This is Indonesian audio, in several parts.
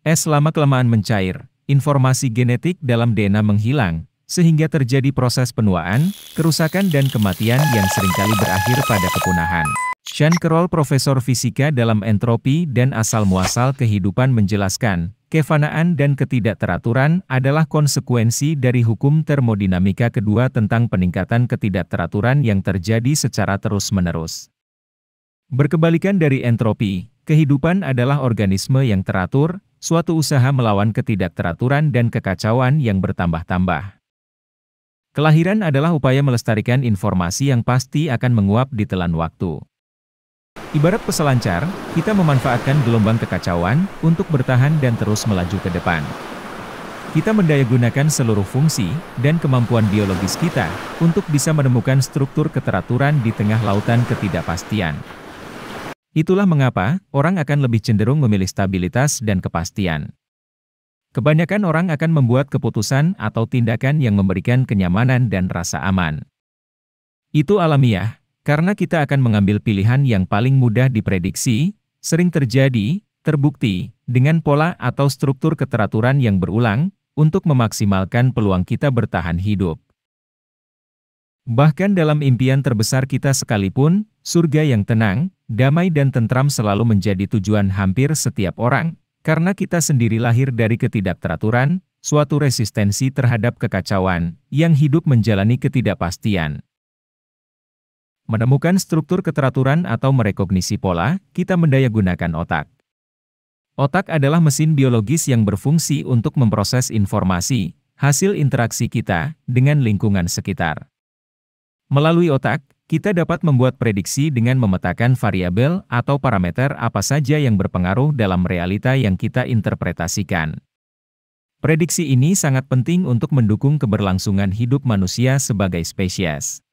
Es lama-kelamaan mencair, informasi genetik dalam DNA menghilang, sehingga terjadi proses penuaan, kerusakan dan kematian yang seringkali berakhir pada kepunahan. Sean Carroll, Profesor Fisika dalam Entropi dan Asal-Muasal Kehidupan menjelaskan, kefanaan dan ketidakteraturan adalah konsekuensi dari hukum termodinamika kedua tentang peningkatan ketidakteraturan yang terjadi secara terus-menerus. Berkebalikan dari entropi, kehidupan adalah organisme yang teratur, suatu usaha melawan ketidakteraturan dan kekacauan yang bertambah-tambah. Kelahiran adalah upaya melestarikan informasi yang pasti akan menguap di telan waktu. Ibarat peselancar, kita memanfaatkan gelombang kekacauan untuk bertahan dan terus melaju ke depan. Kita mendayagunakan seluruh fungsi dan kemampuan biologis kita untuk bisa menemukan struktur keteraturan di tengah lautan ketidakpastian. Itulah mengapa orang akan lebih cenderung memilih stabilitas dan kepastian. Kebanyakan orang akan membuat keputusan atau tindakan yang memberikan kenyamanan dan rasa aman. Itu alamiah, karena kita akan mengambil pilihan yang paling mudah diprediksi, sering terjadi, terbukti, dengan pola atau struktur keteraturan yang berulang, untuk memaksimalkan peluang kita bertahan hidup. Bahkan dalam impian terbesar kita sekalipun, Surga yang tenang, damai dan tentram selalu menjadi tujuan hampir setiap orang, karena kita sendiri lahir dari ketidakteraturan, suatu resistensi terhadap kekacauan, yang hidup menjalani ketidakpastian. Menemukan struktur keteraturan atau merekognisi pola, kita mendayagunakan otak. Otak adalah mesin biologis yang berfungsi untuk memproses informasi, hasil interaksi kita, dengan lingkungan sekitar. Melalui otak, kita dapat membuat prediksi dengan memetakan variabel atau parameter apa saja yang berpengaruh dalam realita yang kita interpretasikan. Prediksi ini sangat penting untuk mendukung keberlangsungan hidup manusia sebagai spesies.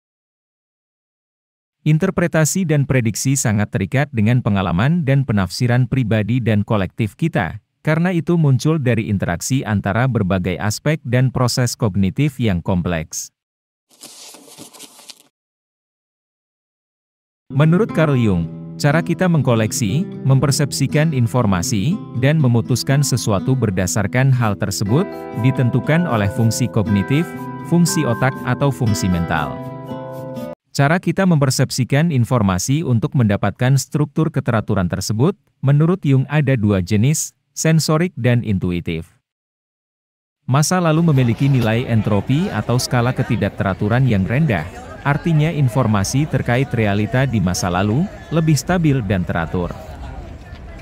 Interpretasi dan prediksi sangat terikat dengan pengalaman dan penafsiran pribadi dan kolektif kita, karena itu muncul dari interaksi antara berbagai aspek dan proses kognitif yang kompleks. Menurut Carl Jung, cara kita mengkoleksi, mempersepsikan informasi, dan memutuskan sesuatu berdasarkan hal tersebut ditentukan oleh fungsi kognitif, fungsi otak atau fungsi mental. Cara kita mempersepsikan informasi untuk mendapatkan struktur keteraturan tersebut, menurut Jung ada dua jenis, sensorik dan intuitif. Masa lalu memiliki nilai entropi atau skala ketidakteraturan yang rendah, Artinya informasi terkait realita di masa lalu, lebih stabil dan teratur.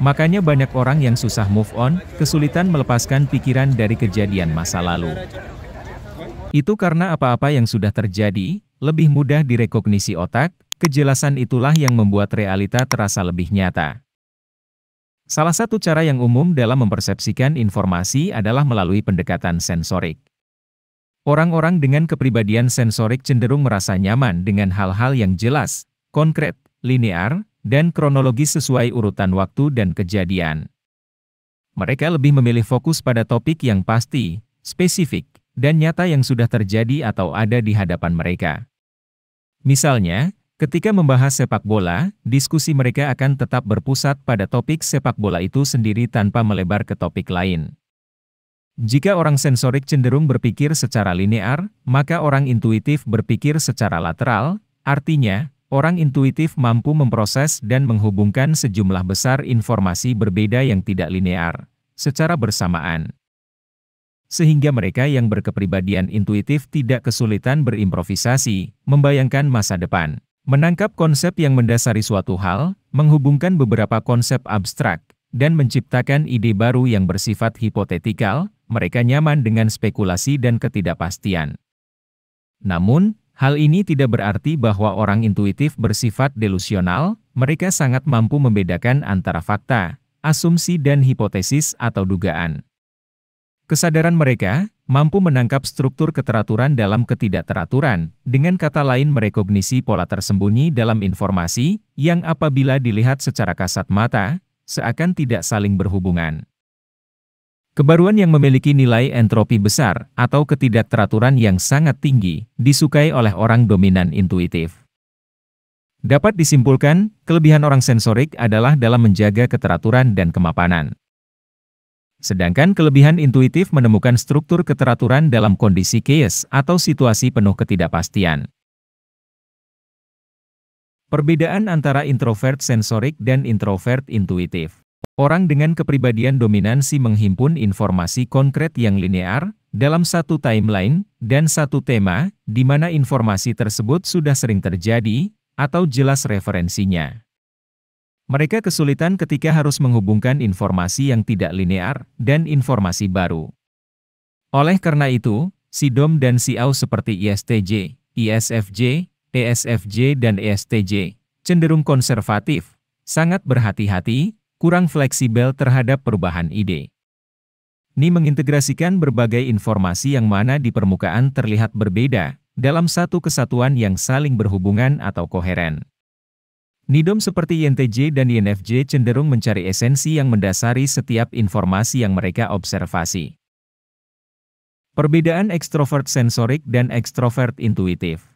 Makanya banyak orang yang susah move on, kesulitan melepaskan pikiran dari kejadian masa lalu. Itu karena apa-apa yang sudah terjadi, lebih mudah direkognisi otak, kejelasan itulah yang membuat realita terasa lebih nyata. Salah satu cara yang umum dalam mempersepsikan informasi adalah melalui pendekatan sensorik. Orang-orang dengan kepribadian sensorik cenderung merasa nyaman dengan hal-hal yang jelas, konkret, linear, dan kronologis sesuai urutan waktu dan kejadian. Mereka lebih memilih fokus pada topik yang pasti, spesifik, dan nyata yang sudah terjadi atau ada di hadapan mereka. Misalnya, ketika membahas sepak bola, diskusi mereka akan tetap berpusat pada topik sepak bola itu sendiri tanpa melebar ke topik lain. Jika orang sensorik cenderung berpikir secara linear, maka orang intuitif berpikir secara lateral, artinya, orang intuitif mampu memproses dan menghubungkan sejumlah besar informasi berbeda yang tidak linear, secara bersamaan. Sehingga mereka yang berkepribadian intuitif tidak kesulitan berimprovisasi, membayangkan masa depan, menangkap konsep yang mendasari suatu hal, menghubungkan beberapa konsep abstrak, dan menciptakan ide baru yang bersifat hipotetikal, mereka nyaman dengan spekulasi dan ketidakpastian. Namun, hal ini tidak berarti bahwa orang intuitif bersifat delusional, mereka sangat mampu membedakan antara fakta, asumsi dan hipotesis atau dugaan. Kesadaran mereka mampu menangkap struktur keteraturan dalam ketidakteraturan, dengan kata lain merekognisi pola tersembunyi dalam informasi, yang apabila dilihat secara kasat mata, seakan tidak saling berhubungan. Kebaruan yang memiliki nilai entropi besar atau ketidakteraturan yang sangat tinggi disukai oleh orang dominan intuitif. Dapat disimpulkan, kelebihan orang sensorik adalah dalam menjaga keteraturan dan kemapanan. Sedangkan kelebihan intuitif menemukan struktur keteraturan dalam kondisi chaos atau situasi penuh ketidakpastian. Perbedaan antara introvert sensorik dan introvert intuitif Orang dengan kepribadian dominansi menghimpun informasi konkret yang linear, dalam satu timeline, dan satu tema, di mana informasi tersebut sudah sering terjadi, atau jelas referensinya. Mereka kesulitan ketika harus menghubungkan informasi yang tidak linear, dan informasi baru. Oleh karena itu, si DOM dan si AU seperti ISTJ, ISFJ, ESFJ dan ESTJ, cenderung konservatif, sangat berhati-hati, kurang fleksibel terhadap perubahan ide. Ini mengintegrasikan berbagai informasi yang mana di permukaan terlihat berbeda, dalam satu kesatuan yang saling berhubungan atau koheren. NIDOM seperti INTJ dan INFJ cenderung mencari esensi yang mendasari setiap informasi yang mereka observasi. Perbedaan ekstrovert sensorik dan ekstrovert intuitif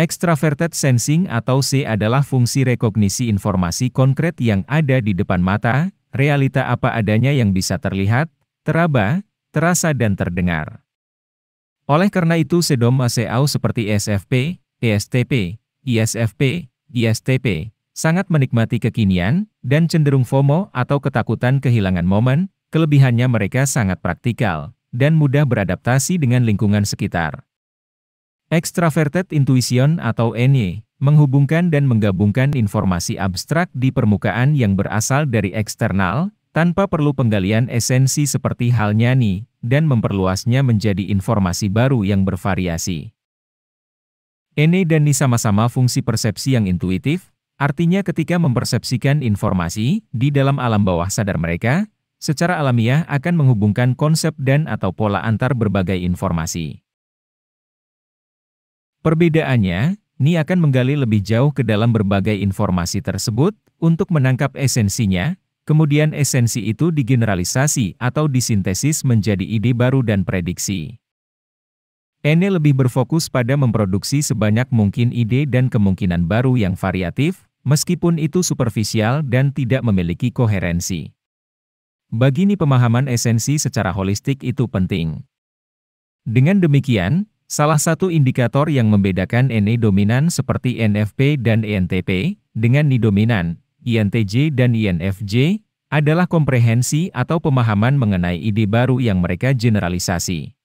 Extraverted sensing atau C adalah fungsi rekognisi informasi konkret yang ada di depan mata, realita apa adanya yang bisa terlihat, teraba, terasa dan terdengar. Oleh karena itu sedom ACAU seperti SFP, ESTP, ISFP, ISTP, sangat menikmati kekinian, dan cenderung FOMO atau ketakutan kehilangan momen, kelebihannya mereka sangat praktikal, dan mudah beradaptasi dengan lingkungan sekitar. Extraverted Intuition atau ENY menghubungkan dan menggabungkan informasi abstrak di permukaan yang berasal dari eksternal, tanpa perlu penggalian esensi seperti halnya ni, dan memperluasnya menjadi informasi baru yang bervariasi. Ene dan ni sama-sama fungsi persepsi yang intuitif, artinya ketika mempersepsikan informasi di dalam alam bawah sadar mereka, secara alamiah akan menghubungkan konsep dan atau pola antar berbagai informasi. Perbedaannya, Ni akan menggali lebih jauh ke dalam berbagai informasi tersebut untuk menangkap esensinya, kemudian esensi itu digeneralisasi atau disintesis menjadi ide baru dan prediksi. Ini lebih berfokus pada memproduksi sebanyak mungkin ide dan kemungkinan baru yang variatif, meskipun itu superficial dan tidak memiliki koherensi. Bagi ini pemahaman esensi secara holistik itu penting. Dengan demikian, Salah satu indikator yang membedakan NE dominan seperti NFP dan INTP dengan NI e dominan, INTJ dan INFJ adalah komprehensi atau pemahaman mengenai ide baru yang mereka generalisasi.